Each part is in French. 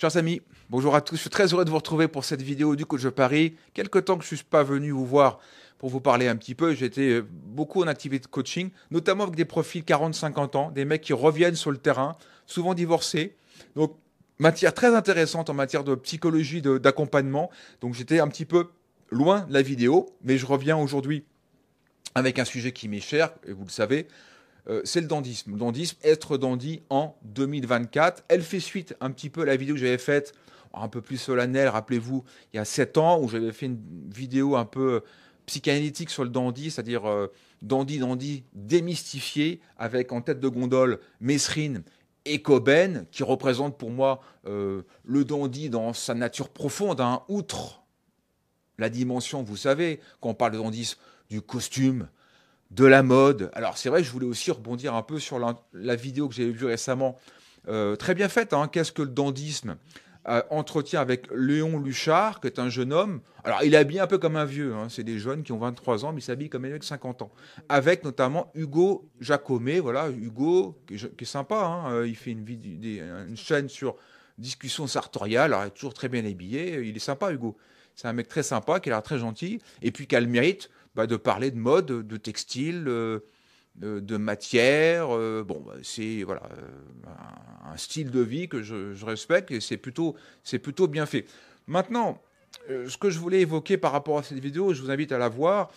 Chers amis, bonjour à tous. Je suis très heureux de vous retrouver pour cette vidéo du coach de Paris. Quelque temps que je ne suis pas venu vous voir pour vous parler un petit peu. J'étais euh, beaucoup en activité de coaching, notamment avec des profils 40-50 ans, des mecs qui reviennent sur le terrain, souvent divorcés. Donc, matière très intéressante en matière de psychologie, d'accompagnement. Donc, j'étais un petit peu loin de la vidéo, mais je reviens aujourd'hui avec un sujet qui m'est cher, et vous le savez, euh, c'est le dandisme. Le dandisme, être dandy en 2024. Elle fait suite un petit peu à la vidéo que j'avais faite, un peu plus solennelle, rappelez-vous, il y a 7 ans, où j'avais fait une vidéo un peu euh, psychanalytique sur le dandy, c'est-à-dire euh, dandy, dandy démystifié, avec en tête de gondole Mesrine et Coben, qui représentent pour moi le dandy dans sa nature profonde, hein. outre la dimension, vous savez, quand on parle de du costume, de la mode. Alors c'est vrai, je voulais aussi rebondir un peu sur la, vidéo que j'avais vue récemment, euh, très bien faite, hein. Qu'est-ce que le dandisme euh, entretient Entretien avec Léon Luchard, qui est un jeune homme. Alors il habillé un peu comme un vieux, hein. c'est des jeunes qui ont 23 ans, mais il s'habille comme un mec de 50 ans. Avec notamment Hugo Jacomet, voilà, Hugo, qui, est, sympa, hein. euh, il fait une, une chaîne sur discussion sartoriale, il est toujours très bien habillé, il est sympa Hugo. C'est un mec très sympa, qui a l'air très gentil, et puis qui le mérite bah, de parler de mode, de textile, euh, euh, de, matière. Euh, bon, bah, c'est voilà un, style de vie que je, je respecte et c'est plutôt, c'est plutôt bien fait. Maintenant, ce que je voulais évoquer par rapport à cette vidéo, je vous invite à la voir,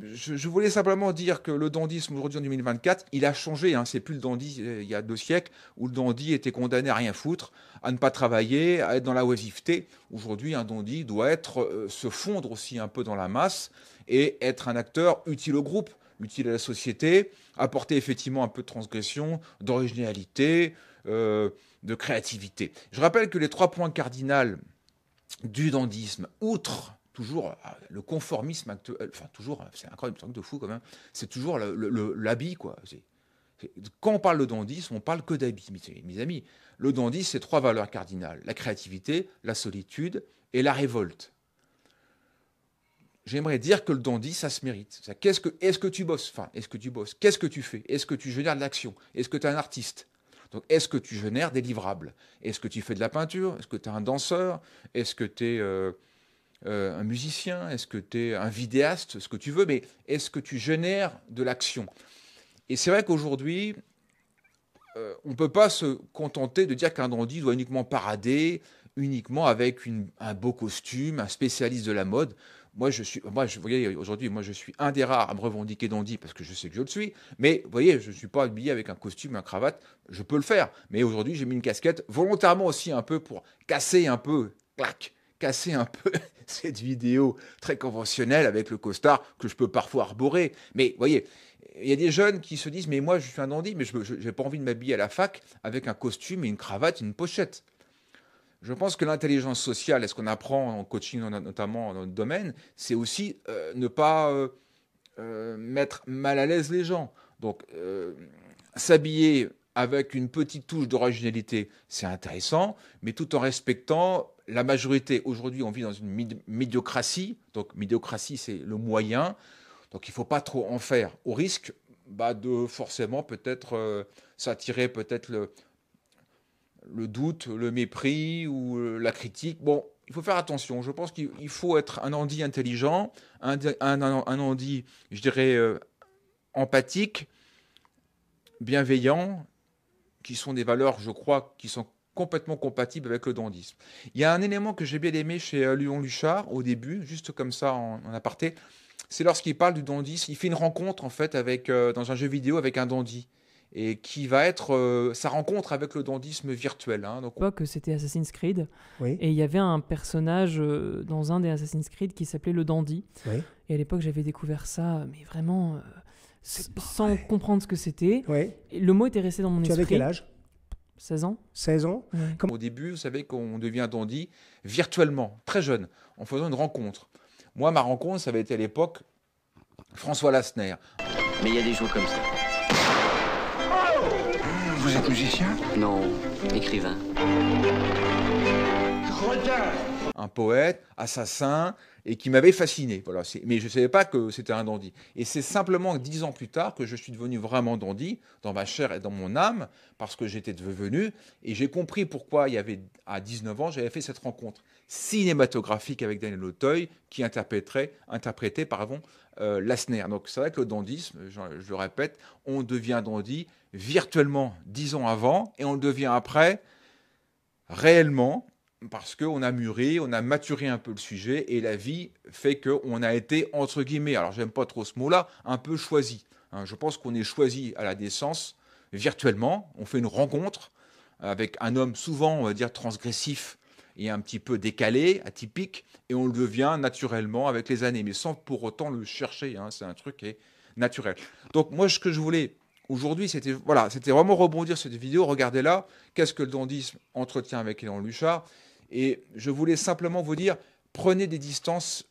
je, voulais simplement dire que le dandisme aujourd'hui en 2024, il a changé. Hein. C'est plus le dandy euh, il y a deux siècles où le dandy était condamné à rien foutre, à ne pas travailler, à être dans la oisiveté. Aujourd'hui, un dandy doit être euh, se fondre aussi un peu dans la masse et être un acteur utile au groupe, utile à la société, apporter effectivement un peu de transgression, d'originalité, euh, de créativité. Je rappelle que les trois points cardinaux du dandisme, outre toujours euh, le conformisme actuel, euh, enfin toujours, hein, c'est incroyable, c'est un truc de fou quand même, c'est toujours l'habit, quoi. quand on parle de dandisme, on parle que d'habit, mes, amis. Le dandy c'est trois valeurs cardinales, la créativité, la solitude et la révolte. J'aimerais dire que le dandy, ça se mérite. ce que, est-ce que tu bosses Enfin, est-ce que tu bosses Qu'est-ce que tu fais Est-ce que tu génères de l'action Est-ce que tu es un artiste donc, est-ce que tu génères des livrables Est-ce que tu fais de la peinture Est-ce que tu es un danseur Est-ce que tu es euh, euh, un musicien Est-ce que tu es un vidéaste Ce que tu veux, mais est-ce que tu génères de l'action Et c'est vrai qu'aujourd'hui, euh, on ne peut pas se contenter de dire qu'un dandy doit uniquement parader, uniquement avec un beau costume, un spécialiste de la mode. Moi, je suis, moi, vous voyez, aujourd'hui, moi, je suis un des rares à me revendiquer dandy parce que je sais que je le suis. Mais, vous voyez, je ne suis pas habillé avec un costume, un cravate. Je peux le faire. Mais aujourd'hui, j'ai mis une casquette volontairement aussi un peu pour casser un peu, clac, casser un peu cette vidéo très conventionnelle avec le costard que je peux parfois arborer. Mais voyez, il y a des jeunes qui se disent, mais moi je suis un dandy, mais je n'ai pas envie de m'habiller à la fac avec un costume et une cravate, une pochette. Je pense que l'intelligence sociale, est ce qu'on apprend en coaching notamment dans notre domaine, c'est aussi euh, ne pas euh, euh, mettre mal à l'aise les gens. Donc s'habiller avec une petite touche d'originalité, c'est intéressant, mais tout en respectant la majorité. Aujourd'hui, on vit dans une médiocratie, donc médiocratie, c'est le moyen, donc il ne faut pas trop en faire, au risque bah, de forcément peut-être euh, s'attirer peut-être le, le doute, le mépris ou euh, la critique. Bon, il faut faire attention. Je pense qu'il faut être un Andy intelligent, un, un, un je dirais, euh, empathique, bienveillant qui sont des valeurs, je crois, qui sont complètement compatibles avec le dandisme. Il y a un élément que j'ai bien aimé chez euh, Léon Luchard au début, juste comme ça en, aparté, c'est lorsqu'il parle du dandisme, il fait une rencontre en fait avec, euh, dans un jeu vidéo avec un dandy et qui va être euh, sa rencontre avec le dandisme virtuel. Hein, donc on... que c'était Assassin's Creed, et il y avait un personnage dans un des Assassin's Creed qui s'appelait le dandy. Et à l'époque, j'avais découvert ça, mais vraiment, sans comprendre ce que c'était. Le mot était resté dans mon esprit. Tu avais quel âge 16 ans. 16 ans. Au début, vous savez qu'on devient dit virtuellement, très jeune, en faisant une rencontre. Moi, ma rencontre, ça avait été à l'époque François Lassner. Mais il y a des jours comme ça. vous êtes musicien Non, écrivain. Un poète, assassin, et qui m'avait fasciné. Voilà, mais je ne savais pas que c'était un dandy. Et c'est simplement dix ans plus tard que je suis devenu vraiment dandy, dans ma chair et dans mon âme, parce que j'étais devenu, et j'ai compris pourquoi, il y avait, à 19 ans, j'avais fait cette rencontre cinématographique avec Daniel Auteuil, qui interpréterait, interprétait pardon, euh, Lassner. Donc c'est vrai que le dandisme, je, je, le répète, on devient dandy virtuellement dix ans avant, et on le devient après réellement parce qu'on a mûri, on a maturé un peu le sujet, et la vie fait qu'on a été, entre guillemets, alors j'aime pas trop ce mot-là, un peu choisi. Hein. je pense qu'on est choisi à la naissance, virtuellement, on fait une rencontre avec un homme souvent, on va dire, transgressif et un petit peu décalé, atypique, et on le devient naturellement avec les années, mais sans pour autant le chercher, hein. c'est un truc qui est naturel. Donc moi, ce que je voulais aujourd'hui, c'était voilà, c'était vraiment rebondir sur cette vidéo. Regardez là, qu'est-ce que le dandisme entretient avec Léon Luchard et je voulais simplement vous dire, prenez des distances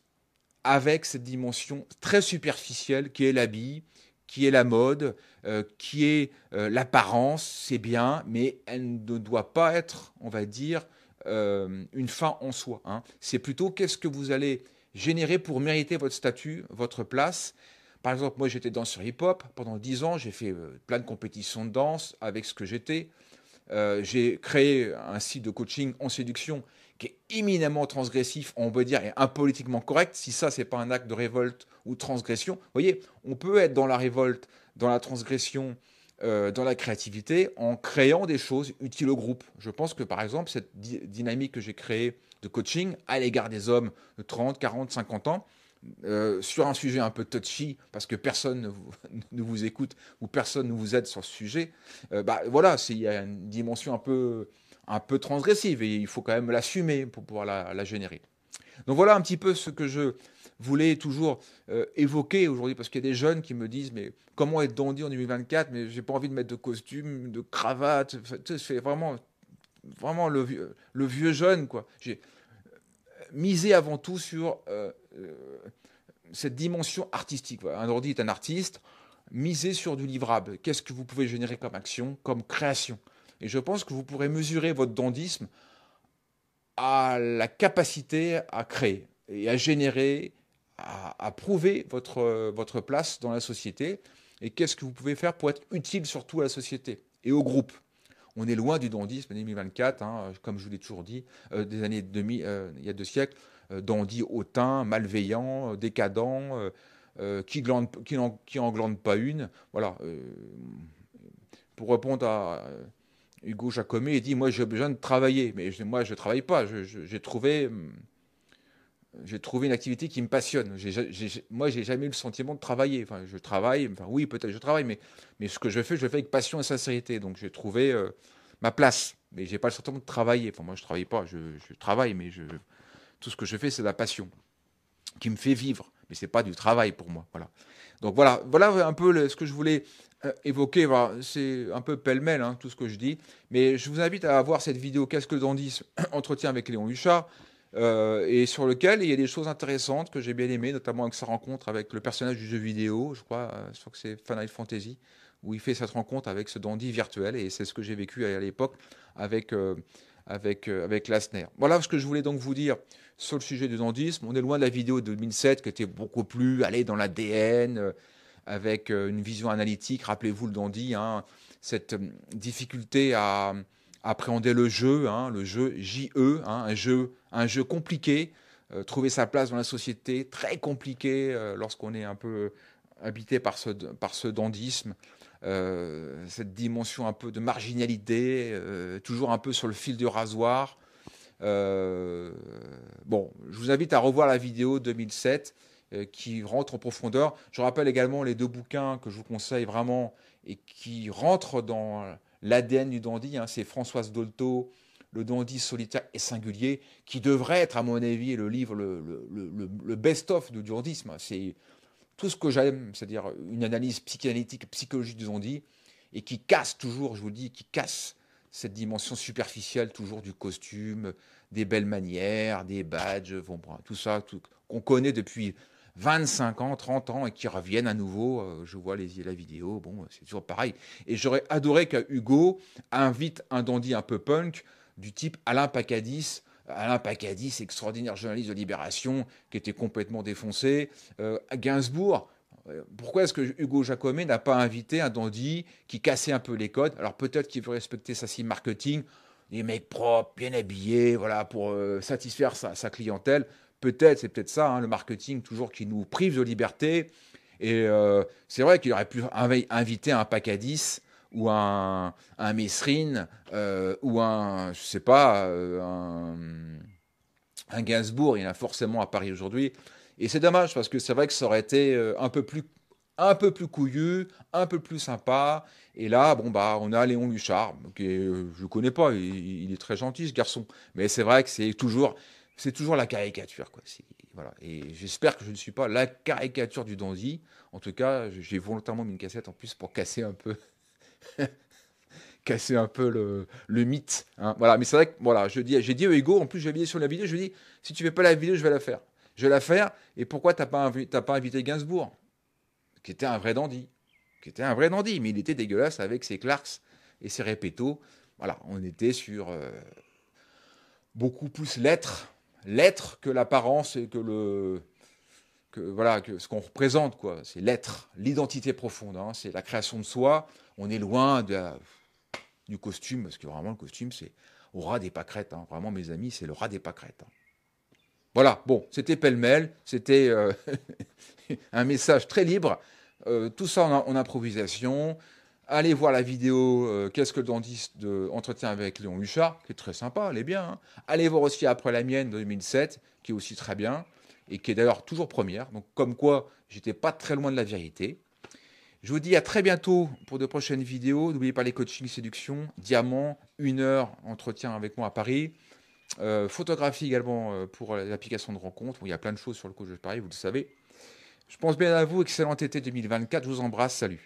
avec cette dimension très superficielle qui est l'habit, qui est la mode, euh, qui est euh, l'apparence, c'est bien, mais elle ne doit pas être, on va dire, euh, une fin en soi. Hein. C'est plutôt qu'est-ce que vous allez générer pour mériter votre statut, votre place. Par exemple, moi j'étais danseur hip-hop, pendant dix ans j'ai fait plein de compétitions de danse avec ce que j'étais, euh, j'ai créé un site de coaching en séduction qui est éminemment transgressif, on peut dire, et impolitiquement correct. Si ça, n'est pas un acte de révolte ou de transgression, vous voyez, on peut être dans la révolte, dans la transgression, euh, dans la créativité, en créant des choses utiles au groupe. Je pense que, par exemple, cette dynamique que j'ai créée de coaching à l'égard des hommes de 30, 40, 50 ans, euh, sur un sujet un peu touchy, parce que personne ne vous, écoute ou personne ne vous aide sur ce sujet, euh, bah, voilà, il y a une dimension un peu, un peu transgressive et il faut quand même l'assumer pour pouvoir la, générer. Donc voilà un petit peu ce que je voulais toujours euh, évoquer aujourd'hui, parce qu'il y a des jeunes qui me disent, mais comment être dandy en 2024, mais j'ai pas envie de mettre de costume, de cravate, c'est vraiment vraiment le vieux, le vieux jeune, quoi miser avant tout sur euh, euh, cette dimension artistique. Voilà. Un ordi est un artiste, miser sur du livrable. Qu'est-ce que vous pouvez générer comme action, comme création Et je pense que vous pourrez mesurer votre dandisme à la capacité à créer et à générer, à, prouver votre, votre place dans la société. Et qu'est-ce que vous pouvez faire pour être utile surtout à la société et au groupe on est loin du dandisme 2024, hein, comme je vous l'ai toujours dit, euh, des années demi, euh, il y a deux siècles, euh, dandy hautain, malveillant, décadent, qui, n'en qui, qui, glande pas une. Voilà. pour répondre à Hugo Jacomet, il dit Moi, j'ai besoin de travailler, mais moi, je ne travaille pas. J'ai trouvé hum, j'ai trouvé une activité qui me passionne. Moi, je n'ai moi, j'ai jamais eu le sentiment de travailler. Enfin, je travaille, enfin, oui, peut-être je travaille, mais, mais ce que je fais, je le fais avec passion et sincérité. Donc, j'ai trouvé euh, ma place, mais j'ai pas le sentiment de travailler. Enfin, moi, je travaille pas, je, travaille, mais je, tout ce que je fais, c'est de la passion qui me fait vivre, mais c'est pas du travail pour moi. Voilà. Donc, voilà, voilà un peu ce que je voulais euh, évoquer. c'est un peu pêle-mêle, hein, tout ce que je dis, mais je vous invite à voir cette vidéo « Qu'est-ce que Casque d'Andis, entretien avec Léon Huchard. Euh, et sur lequel il y a des choses intéressantes que j'ai bien aimées, notamment avec sa rencontre avec le personnage du jeu vidéo, je crois, euh, je crois que c'est Final Fantasy, où il fait cette rencontre avec ce dandy virtuel, et c'est ce que j'ai vécu à, l'époque avec, euh, avec, avec Lasner. Voilà ce que je voulais donc vous dire sur le sujet du dandisme. On est loin de la vidéo de 2007 qui était beaucoup plus allée dans l'ADN, avec une vision analytique. Rappelez-vous le dandy, hein, cette difficulté à appréhender le jeu, hein, le jeu JE, e hein, un, jeu, un jeu compliqué, euh, trouver sa place dans la société, très compliqué euh, lorsqu'on est un peu euh, habité par ce, par ce dandisme, cette dimension un peu de marginalité, toujours un peu sur le fil du rasoir. bon, je vous invite à revoir la vidéo 2007 qui rentre en profondeur. Je rappelle également les deux bouquins que je vous conseille vraiment et qui rentrent dans l'ADN du dandy. Hein, c'est Françoise Dolto, Le dandy solitaire et singulier, qui devrait être, à mon avis, le livre, le, best-of du dandisme. C'est tout ce que j'aime, c'est-à-dire une analyse psychanalytique, psychologique du dandy, et qui casse toujours, je vous dis, qui casse cette dimension superficielle toujours du costume, des belles manières, des badges, bon, tout ça qu'on connaît depuis 25 ans, 30 ans et qui reviennent à nouveau. Euh, je vois les, la vidéo, bon, euh, c'est toujours pareil. Et j'aurais adoré que Hugo invite un dandy un peu punk du type Alain Pacadis. Alain Pacadis, extraordinaire journaliste de Libération, qui était complètement défoncé. Euh, à Gainsbourg, pourquoi est-ce que Hugo Jacomet n'a pas invité un dandy qui cassait un peu les codes Alors peut-être qu'il veut respecter sa cible marketing, des mecs propres, bien habillés, voilà, pour satisfaire sa clientèle peut-être, c'est peut-être ça, hein, le marketing toujours qui nous prive de liberté. Et euh, c'est vrai qu'il aurait pu inviter un Pacadis ou un, un Messrine euh, ou un, je sais pas, euh, un, Gainsbourg. Il y en a forcément à Paris aujourd'hui. Et c'est dommage parce que c'est vrai que ça aurait été un peu plus un peu plus couillu, un peu plus sympa. Et là, bon bah, on a Léon Luchard, que je ne connais pas, il, est très gentil ce garçon. Mais c'est vrai que c'est toujours c'est toujours la caricature. Quoi. Voilà. Et j'espère que je ne suis pas la caricature du dandy. En tout cas, j'ai volontairement mis une cassette en plus pour casser un peu. casser un peu le, mythe. Hein. Voilà, mais c'est vrai que voilà, je dis, j'ai dit au ego, en plus mis sur la vidéo, je lui ai dit, si tu fais pas la vidéo, je vais la faire. Je vais la faire, et pourquoi t'as pas, pas invité Gainsbourg Qui était un vrai dandy. Qui était un vrai dandy, mais il était dégueulasse avec ses Clarks et ses répétos. Voilà, on était sur euh, beaucoup plus lettres l'être que l'apparence et que le voilà que ce qu'on représente quoi. C'est l'être, l'identité profonde. Hein. c'est la création de soi. On est loin de du costume parce que vraiment le costume c'est au ras des pâquerettes. Hein. Vraiment mes amis, c'est le rat des pâquerettes. Hein. Voilà. Bon, c'était pêle-mêle. C'était euh, un message très libre. Euh, tout ça en improvisation. Allez voir la vidéo euh, Qu'est-ce que le dentiste de Entretien avec Léon Huchard, qui est très sympa, elle est bien. Hein. Allez voir aussi Après la mienne de 2007, qui est aussi très bien, et qui est d'ailleurs toujours première. Donc, comme quoi, j'étais pas très loin de la vérité. Je vous dis à très bientôt pour de prochaines vidéos. N'oubliez pas les coachings séduction, diamant, une heure entretien avec moi à Paris. Euh, photographie également euh, pour l'application de rencontre. il y a plein de choses sur le coach de Paris, vous le savez. Je pense bien à vous. Excellent été 2024. Je vous embrasse. Salut.